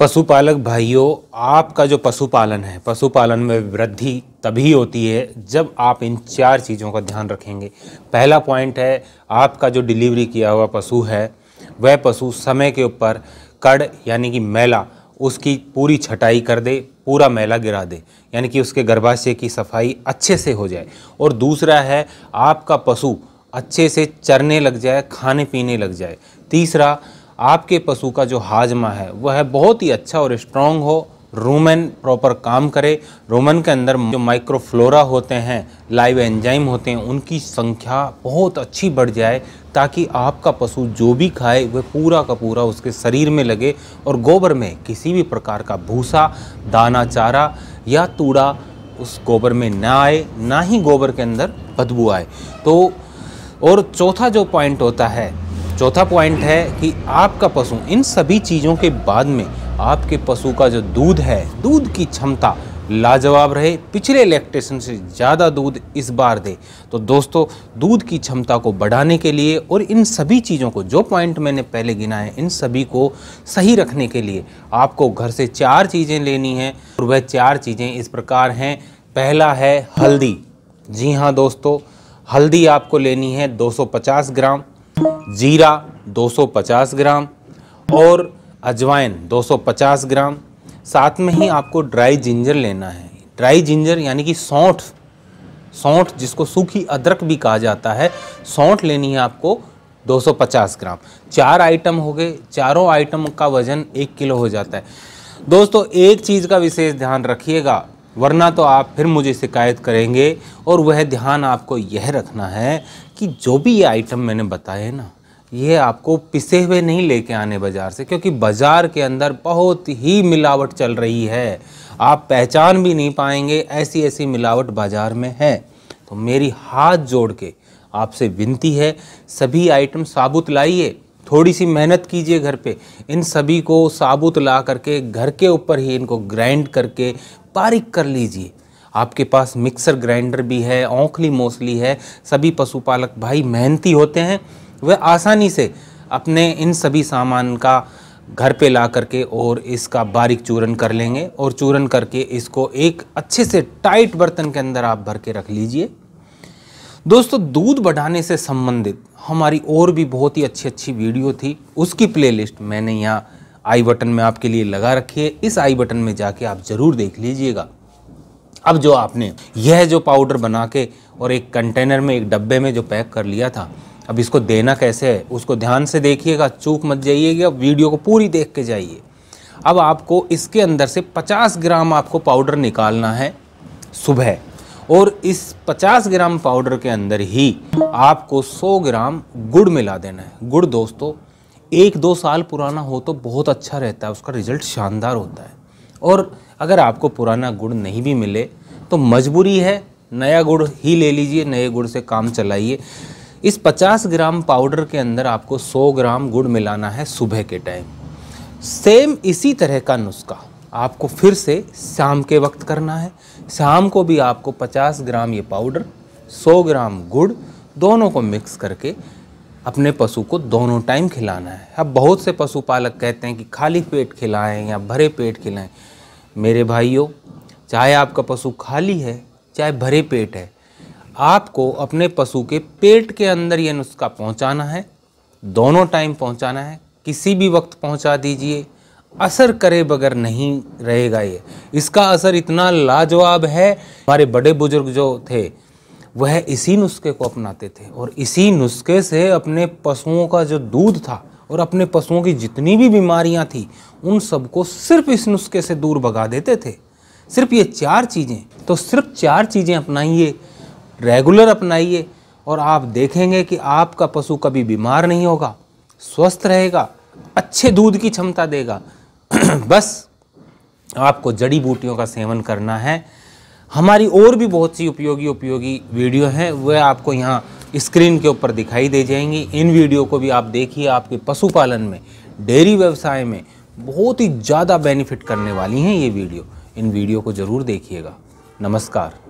पशुपालक भाइयों आपका जो पशुपालन है पशुपालन में वृद्धि तभी होती है जब आप इन चार चीज़ों का ध्यान रखेंगे पहला पॉइंट है आपका जो डिलीवरी किया हुआ पशु है वह पशु समय के ऊपर कड़ यानी कि मैला उसकी पूरी छटाई कर दे पूरा मैला गिरा दे यानी कि उसके गर्भाशय की सफाई अच्छे से हो जाए और दूसरा है आपका पशु अच्छे से चरने लग जाए खाने पीने लग जाए तीसरा आपके पशु का जो हाजमा है वह बहुत ही अच्छा और स्ट्रॉन्ग हो रोमन प्रॉपर काम करे रोमन के अंदर जो माइक्रोफ्लोरा होते हैं लाइव एंजाइम होते हैं उनकी संख्या बहुत अच्छी बढ़ जाए ताकि आपका पशु जो भी खाए वह पूरा का पूरा उसके शरीर में लगे और गोबर में किसी भी प्रकार का भूसा दाना चारा या तूड़ा उस गोबर में ना आए ना ही गोबर के अंदर बदबू आए तो और चौथा जो पॉइंट होता है चौथा पॉइंट है कि आपका पशु इन सभी चीज़ों के बाद में आपके पशु का जो दूध है दूध की क्षमता लाजवाब रहे पिछले इलेक्ट्रेशन से ज़्यादा दूध इस बार दे तो दोस्तों दूध की क्षमता को बढ़ाने के लिए और इन सभी चीज़ों को जो पॉइंट मैंने पहले गिनाए इन सभी को सही रखने के लिए आपको घर से चार चीज़ें लेनी हैं और वह चार चीज़ें इस प्रकार हैं पहला है हल्दी जी हाँ दोस्तों हल्दी आपको लेनी है 250 ग्राम जीरा 250 ग्राम और अजवाइन 250 ग्राम साथ में ही आपको ड्राई जिंजर लेना है ड्राई जिंजर यानी कि सौंठ सौंठ जिसको सूखी अदरक भी कहा जाता है सौंठ लेनी है आपको 250 ग्राम चार आइटम हो गए चारों आइटम का वज़न एक किलो हो जाता है दोस्तों एक चीज़ का विशेष ध्यान रखिएगा वरना तो आप फिर मुझे शिकायत करेंगे और वह ध्यान आपको यह रखना है कि जो भी ये आइटम मैंने बताए ना ये आपको पिसे हुए नहीं लेके आने बाज़ार से क्योंकि बाज़ार के अंदर बहुत ही मिलावट चल रही है आप पहचान भी नहीं पाएंगे ऐसी ऐसी मिलावट बाज़ार में है तो मेरी हाथ जोड़ के आपसे विनती है सभी आइटम साबुत लाइए थोड़ी सी मेहनत कीजिए घर पे इन सभी को साबुत ला करके घर के ऊपर ही इनको ग्राइंड करके बारीक कर लीजिए आपके पास मिक्सर ग्राइंडर भी है ओंखली मोसली है सभी पशुपालक भाई मेहनती होते हैं वह आसानी से अपने इन सभी सामान का घर पे ला करके और इसका बारीक चूरन कर लेंगे और चूरन करके इसको एक अच्छे से टाइट बर्तन के अंदर आप भर के रख लीजिए दोस्तों दूध बढ़ाने से संबंधित हमारी और भी बहुत ही अच्छी अच्छी वीडियो थी उसकी प्लेलिस्ट मैंने यहाँ आई बटन में आपके लिए लगा रखी है इस आई बटन में जाके आप ज़रूर देख लीजिएगा अब जो आपने यह जो पाउडर बना के और एक कंटेनर में एक डब्बे में जो पैक कर लिया था अब इसको देना कैसे है उसको ध्यान से देखिएगा चूक मत जाइएगा वीडियो को पूरी देख के जाइए अब आपको इसके अंदर से 50 ग्राम आपको पाउडर निकालना है सुबह और इस 50 ग्राम पाउडर के अंदर ही आपको 100 ग्राम गुड़ मिला देना है गुड़ दोस्तों एक दो साल पुराना हो तो बहुत अच्छा रहता है उसका रिजल्ट शानदार होता है और अगर आपको पुराना गुड़ नहीं भी मिले तो मजबूरी है नया गुड़ ही ले लीजिए नए गुड़ से काम चलाइए इस 50 ग्राम पाउडर के अंदर आपको 100 ग्राम गुड़ मिलाना है सुबह के टाइम सेम इसी तरह का नुस्खा आपको फिर से शाम के वक्त करना है शाम को भी आपको 50 ग्राम ये पाउडर 100 ग्राम गुड़ दोनों को मिक्स करके अपने पशु को दोनों टाइम खिलाना है अब बहुत से पशुपालक कहते हैं कि खाली पेट खिलाएं या भरे पेट खिलाएं मेरे भाइयों चाहे आपका पशु खाली है चाहे भरे पेट है आपको अपने पशु के पेट के अंदर ये नुस्खा पहुंचाना है दोनों टाइम पहुंचाना है किसी भी वक्त पहुंचा दीजिए असर करे बगैर नहीं रहेगा ये इसका असर इतना लाजवाब है हमारे बड़े बुजुर्ग जो थे वह इसी नुस्खे को अपनाते थे और इसी नुस्खे से अपने पशुओं का जो दूध था और अपने पशुओं की जितनी भी बीमारियां थी उन सबको सिर्फ इस नुस्खे से दूर भगा देते थे सिर्फ ये चार चीज़ें तो सिर्फ चार चीज़ें अपनाइए रेगुलर अपनाइए और आप देखेंगे कि आपका पशु कभी बीमार नहीं होगा स्वस्थ रहेगा अच्छे दूध की क्षमता देगा बस आपको जड़ी बूटियों का सेवन करना है हमारी और भी बहुत सी उपयोगी उपयोगी वीडियो हैं वह आपको यहाँ स्क्रीन के ऊपर दिखाई दे जाएंगी इन वीडियो को भी आप देखिए आपके पशुपालन में डेयरी व्यवसाय में बहुत ही ज़्यादा बेनिफिट करने वाली हैं ये वीडियो इन वीडियो को ज़रूर देखिएगा नमस्कार